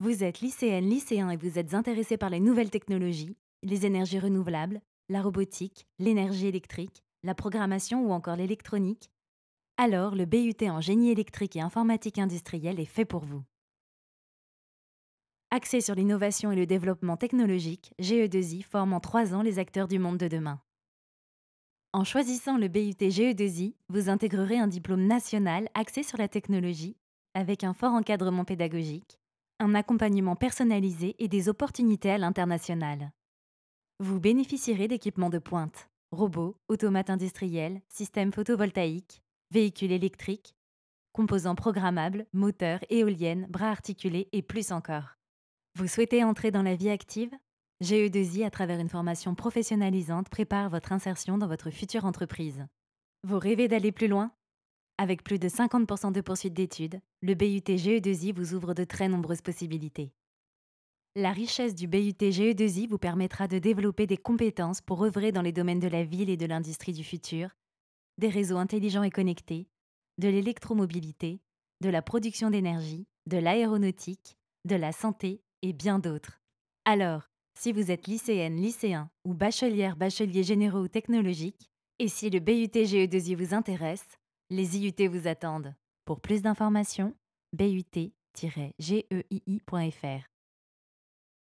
Vous êtes lycéenne, lycéen et vous êtes intéressé par les nouvelles technologies, les énergies renouvelables, la robotique, l'énergie électrique, la programmation ou encore l'électronique Alors le BUT en génie électrique et informatique industrielle est fait pour vous. Axé sur l'innovation et le développement technologique, GE2I forme en trois ans les acteurs du monde de demain. En choisissant le BUT GE2I, vous intégrerez un diplôme national axé sur la technologie, avec un fort encadrement pédagogique, un accompagnement personnalisé et des opportunités à l'international. Vous bénéficierez d'équipements de pointe, robots, automates industriels, systèmes photovoltaïques, véhicules électriques, composants programmables, moteurs, éoliennes, bras articulés et plus encore. Vous souhaitez entrer dans la vie active GE2I, à travers une formation professionnalisante, prépare votre insertion dans votre future entreprise. Vous rêvez d'aller plus loin avec plus de 50% de poursuites d'études, le BUT GE2I vous ouvre de très nombreuses possibilités. La richesse du BUT GE2I vous permettra de développer des compétences pour œuvrer dans les domaines de la ville et de l'industrie du futur, des réseaux intelligents et connectés, de l'électromobilité, de la production d'énergie, de l'aéronautique, de la santé et bien d'autres. Alors, si vous êtes lycéenne, lycéen ou bachelière, bachelier généraux ou technologique, et si le BUT GE2I vous intéresse, les IUT vous attendent. Pour plus d'informations, but-geii.fr.